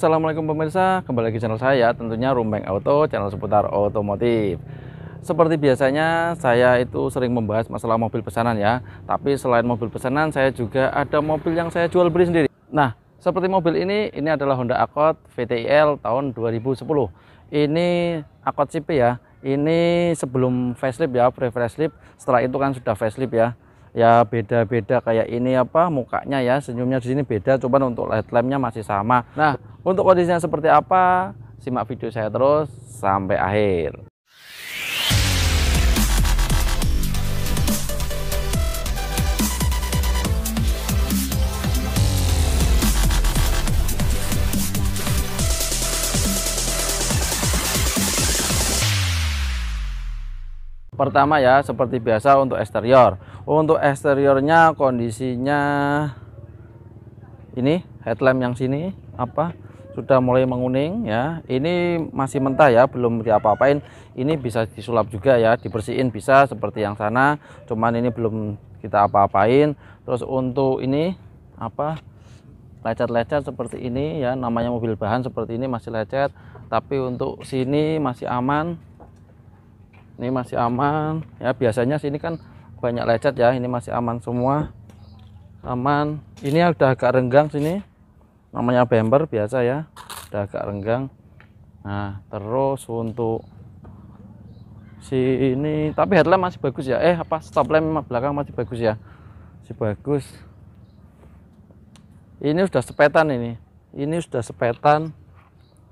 Assalamualaikum pemirsa, kembali lagi channel saya tentunya Rumbeng Auto, channel seputar otomotif Seperti biasanya saya itu sering membahas masalah mobil pesanan ya Tapi selain mobil pesanan saya juga ada mobil yang saya jual beli sendiri Nah seperti mobil ini, ini adalah Honda Accord VTL tahun 2010 Ini Accord CP ya, ini sebelum facelift ya, pre-facelift Setelah itu kan sudah facelift ya ya beda-beda kayak ini apa mukanya ya senyumnya di sini beda cuman untuk headlampnya masih sama nah untuk kondisinya seperti apa simak video saya terus sampai akhir Pertama ya seperti biasa untuk eksterior untuk eksteriornya kondisinya ini headlamp yang sini apa sudah mulai menguning ya ini masih mentah ya belum diapa-apain ini bisa disulap juga ya dibersihin bisa seperti yang sana cuman ini belum kita apa-apain terus untuk ini apa lecet-lecet seperti ini ya namanya mobil bahan seperti ini masih lecet tapi untuk sini masih aman ini masih aman ya biasanya sini kan banyak lecet ya ini masih aman semua aman ini udah agak renggang sini namanya bumper biasa ya udah agak renggang nah terus untuk si ini tapi headlamp masih bagus ya eh apa stop lamp belakang masih bagus ya masih bagus ini sudah sepetan ini ini sudah sepetan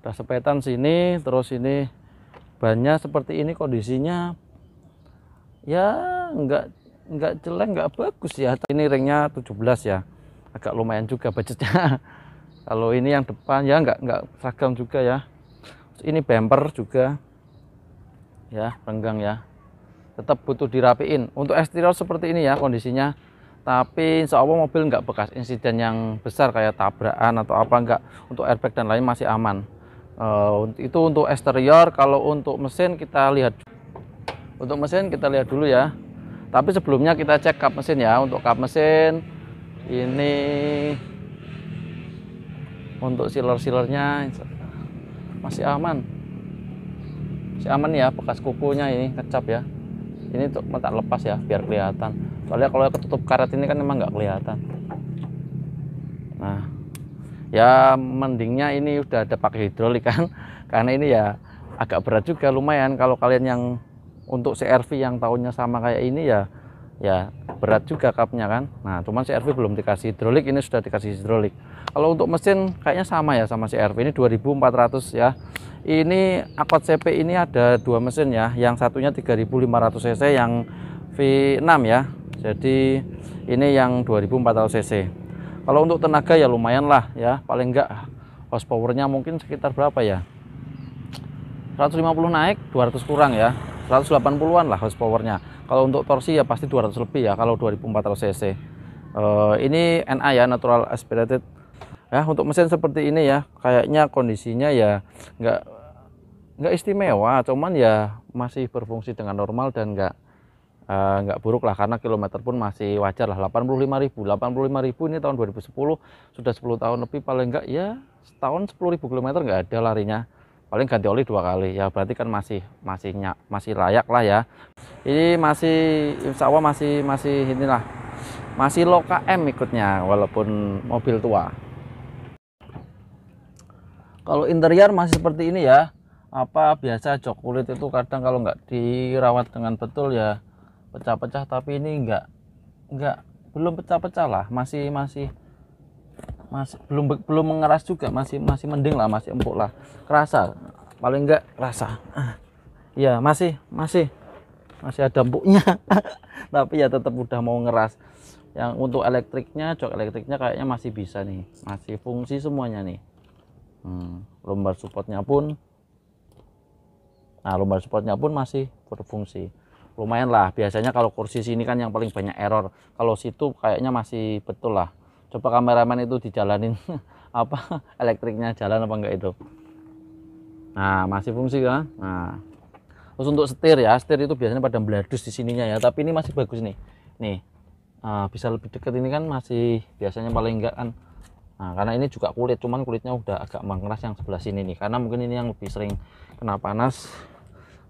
sudah sepetan sini terus ini banyak seperti ini kondisinya ya enggak enggak jelek enggak bagus ya ini ringnya 17 ya agak lumayan juga budgetnya kalau ini yang depan ya enggak enggak seragam juga ya ini bumper juga ya renggang ya tetap butuh dirapiin untuk eksterior seperti ini ya kondisinya tapi insya Allah mobil enggak bekas insiden yang besar kayak tabrakan atau apa enggak untuk airbag dan lain masih aman uh, itu untuk eksterior kalau untuk mesin kita lihat untuk mesin kita lihat dulu ya tapi sebelumnya kita cek kap mesin ya untuk kap mesin ini untuk sealer-sealernya masih aman masih aman ya bekas kukunya ini kecap ya ini untuk tak lepas ya biar kelihatan soalnya kalau ketutup karet ini kan memang nggak kelihatan nah ya mendingnya ini udah ada pakai hidrolik kan karena ini ya agak berat juga lumayan kalau kalian yang untuk CRV yang tahunnya sama kayak ini ya ya berat juga kapnya kan nah cuman CRV belum dikasih hidrolik ini sudah dikasih hidrolik kalau untuk mesin kayaknya sama ya sama CRV ini 2400 ya ini Aqua CP ini ada dua mesin ya yang satunya 3500 cc yang V6 ya jadi ini yang 2400 cc kalau untuk tenaga ya lumayan lah ya paling enggak horsepowernya mungkin sekitar berapa ya 150 naik 200 kurang ya 180-an lah horsepowernya kalau untuk torsi ya pasti 200 lebih ya kalau 2400 cc uh, ini NA ya natural aspirated ya untuk mesin seperti ini ya kayaknya kondisinya ya nggak nggak istimewa cuman ya masih berfungsi dengan normal dan nggak uh, nggak buruk lah karena kilometer pun masih wajar lah 85.000 85.000 ini tahun 2010 sudah 10 tahun lebih paling nggak ya setahun 10.000 km nggak ada larinya paling ganti oli dua kali ya berarti kan masih masih masih layak lah ya ini masih insya Allah masih masih inilah masih low M ikutnya walaupun mobil tua kalau interior masih seperti ini ya apa biasa jok kulit itu kadang kalau nggak dirawat dengan betul ya pecah-pecah tapi ini nggak nggak belum pecah-pecah lah masih masih masih belum belum mengeras juga masih masih mending lah masih empuk lah kerasa paling enggak kerasa ah, masih masih masih ada empuknya tapi ya tetap udah mau ngeras yang untuk elektriknya jok elektriknya kayaknya masih bisa nih masih fungsi semuanya nih hmm, lumbar supportnya pun nah lumbar supportnya pun masih berfungsi lumayan lah biasanya kalau kursi sini kan yang paling banyak error kalau situ kayaknya masih betul lah coba kameramen itu dijalanin apa elektriknya jalan apa enggak itu nah masih fungsi kan nah terus untuk setir ya setir itu biasanya pada meledus di sininya ya tapi ini masih bagus nih nih uh, bisa lebih dekat ini kan masih biasanya paling enggak kan nah karena ini juga kulit cuman kulitnya udah agak mengeras yang sebelah sini nih karena mungkin ini yang lebih sering kena panas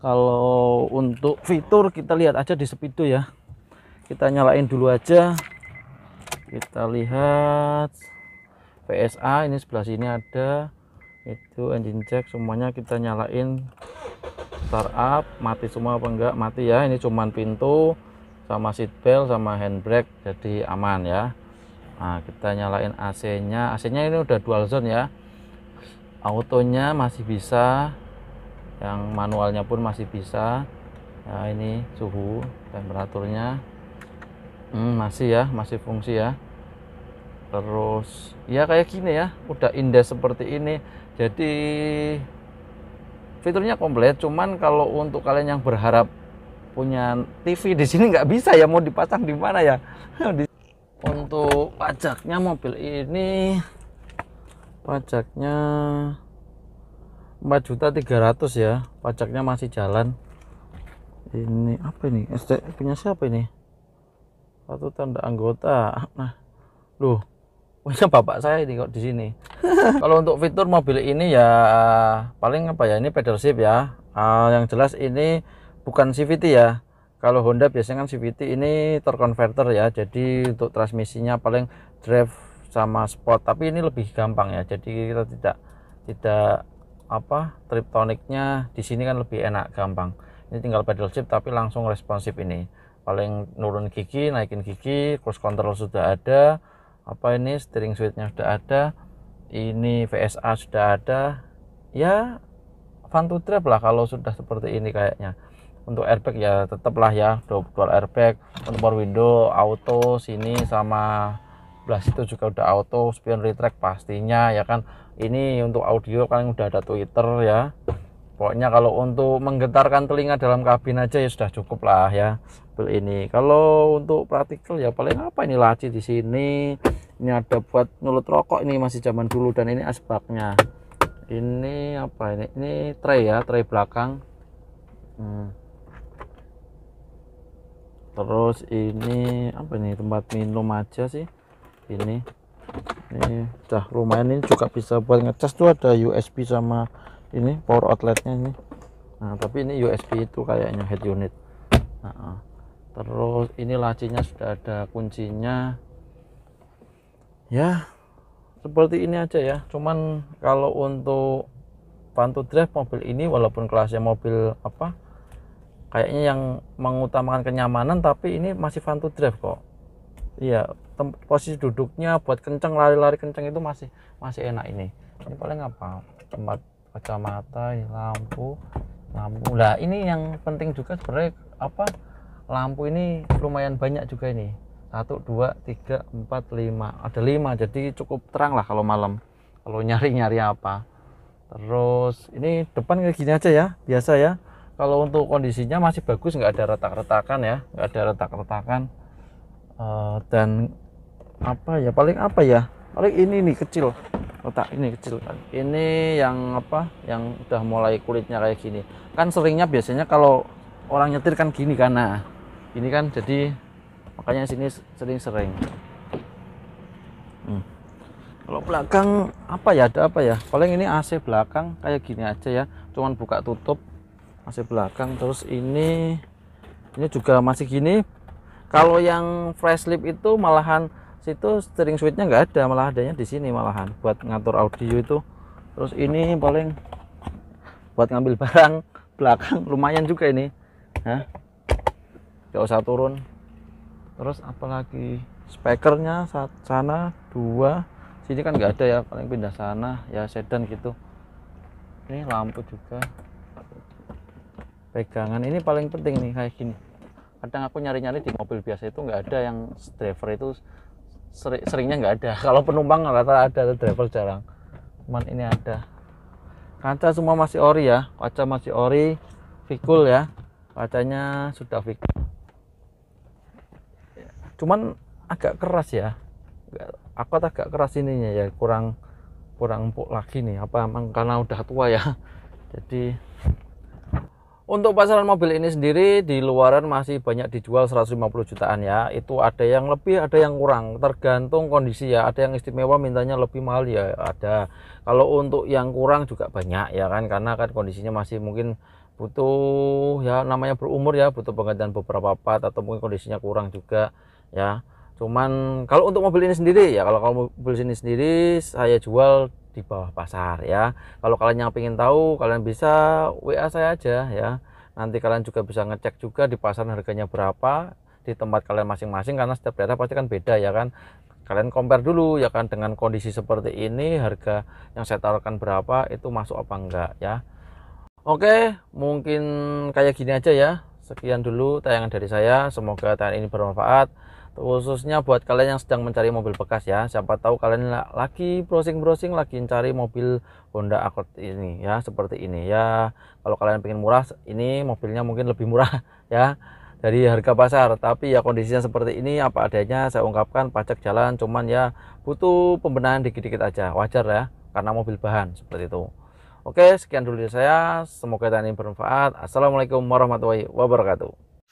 kalau untuk fitur kita lihat aja di speedo ya kita nyalain dulu aja kita lihat PSA ini sebelah sini ada itu engine check semuanya kita nyalain startup mati semua apa enggak mati ya ini cuman pintu sama seat belt sama handbrake jadi aman ya nah kita nyalain AC nya AC nya ini udah dual zone ya autonya masih bisa yang manualnya pun masih bisa ya ini suhu temperaturnya hmm, masih ya masih fungsi ya terus ya kayak gini ya udah indah seperti ini jadi fiturnya komplit cuman kalau untuk kalian yang berharap punya TV di sini nggak bisa ya mau dipasang di mana ya untuk pajaknya mobil ini pajaknya 4 juta 300 ya pajaknya masih jalan ini apa ini ST punya siapa ini satu tanda anggota nah loh punya bapak saya ini kok di sini kalau untuk fitur mobil ini ya paling apa ya ini pedal shift ya uh, yang jelas ini bukan CVT ya kalau Honda biasanya kan CVT ini terkonverter ya jadi untuk transmisinya paling drive sama sport tapi ini lebih gampang ya jadi kita tidak tidak apa triptoniknya di sini kan lebih enak gampang ini tinggal pedal shift tapi langsung responsif ini paling nurun gigi naikin gigi cruise control sudah ada apa ini steering switchnya sudah ada ini VSA sudah ada ya fun to drive lah kalau sudah seperti ini kayaknya untuk airbag ya tetaplah ya dual airbag untuk power window auto sini sama belas itu juga udah auto spion retract pastinya ya kan ini untuk audio kan udah ada Twitter ya pokoknya kalau untuk menggetarkan telinga dalam kabin aja ya sudah cukup lah ya bel ini kalau untuk praktikal ya paling apa ini laci di sini ini ada buat nyulut rokok ini masih zaman dulu dan ini asbaknya ini apa ini ini tray ya tray belakang hmm. terus ini apa ini tempat minum aja sih ini ini dah lumayan ini juga bisa buat ngecas tuh ada USB sama ini power outletnya ini nah tapi ini USB itu kayaknya head unit nah, terus ini lacinya sudah ada kuncinya ya seperti ini aja ya cuman kalau untuk pantu drive mobil ini walaupun kelasnya mobil apa kayaknya yang mengutamakan kenyamanan tapi ini masih pantu drive kok iya posisi duduknya buat kenceng lari-lari kenceng itu masih masih enak ini ini paling apa tempat kacamata lampu lampu lah ini yang penting juga sebenarnya apa lampu ini lumayan banyak juga ini satu dua tiga empat lima ada lima jadi cukup terang lah kalau malam kalau nyari nyari apa terus ini depan kayak gini aja ya biasa ya kalau untuk kondisinya masih bagus nggak ada retak-retakan ya nggak ada retak-retakan uh, dan apa ya paling apa ya paling ini nih kecil otak ini kecil kan ini yang apa yang udah mulai kulitnya kayak gini kan seringnya biasanya kalau orang nyetir kan gini karena ini kan jadi makanya sini sering-sering hmm. kalau belakang apa ya ada apa ya paling ini AC belakang kayak gini aja ya cuman buka tutup AC belakang terus ini ini juga masih gini kalau yang fresh facelift itu malahan situ steering switchnya nggak ada malah adanya di sini malahan buat ngatur audio itu terus ini paling buat ngambil barang belakang lumayan juga ini Hah? nggak usah turun terus apalagi spekernya sana dua sini kan nggak ada ya paling pindah sana ya sedan gitu ini lampu juga pegangan ini paling penting nih kayak gini kadang aku nyari-nyari di mobil biasa itu nggak ada yang driver itu seri, seringnya nggak ada kalau penumpang rata ada travel jarang cuman ini ada kaca semua masih ori ya kaca masih ori fikul ya kacanya sudah fikul cuman agak keras ya aku agak keras ininya ya kurang kurang empuk lagi nih apa emang karena udah tua ya jadi untuk pasaran mobil ini sendiri di luaran masih banyak dijual 150 jutaan ya. Itu ada yang lebih, ada yang kurang, tergantung kondisi ya. Ada yang istimewa mintanya lebih mahal ya ada. Kalau untuk yang kurang juga banyak ya kan karena kan kondisinya masih mungkin butuh ya namanya berumur ya, butuh penggantian beberapa part atau mungkin kondisinya kurang juga ya. Cuman kalau untuk mobil ini sendiri ya kalau, kalau mobil ini sendiri saya jual di bawah pasar ya. Kalau kalian yang ingin tahu, kalian bisa WA saya aja ya. Nanti kalian juga bisa ngecek juga di pasar harganya berapa di tempat kalian masing-masing karena setiap daerah pasti kan beda ya kan. Kalian compare dulu ya kan dengan kondisi seperti ini harga yang saya taruhkan berapa itu masuk apa enggak ya. Oke, mungkin kayak gini aja ya. Sekian dulu tayangan dari saya. Semoga tayangan ini bermanfaat khususnya buat kalian yang sedang mencari mobil bekas ya siapa tahu kalian lagi browsing-browsing lagi mencari mobil Honda Accord ini ya seperti ini ya kalau kalian pengen murah ini mobilnya mungkin lebih murah ya dari harga pasar tapi ya kondisinya seperti ini apa adanya saya ungkapkan pajak jalan cuman ya butuh pembenahan dikit-dikit aja wajar ya karena mobil bahan seperti itu Oke sekian dulu dari saya semoga ini bermanfaat Assalamualaikum warahmatullahi wabarakatuh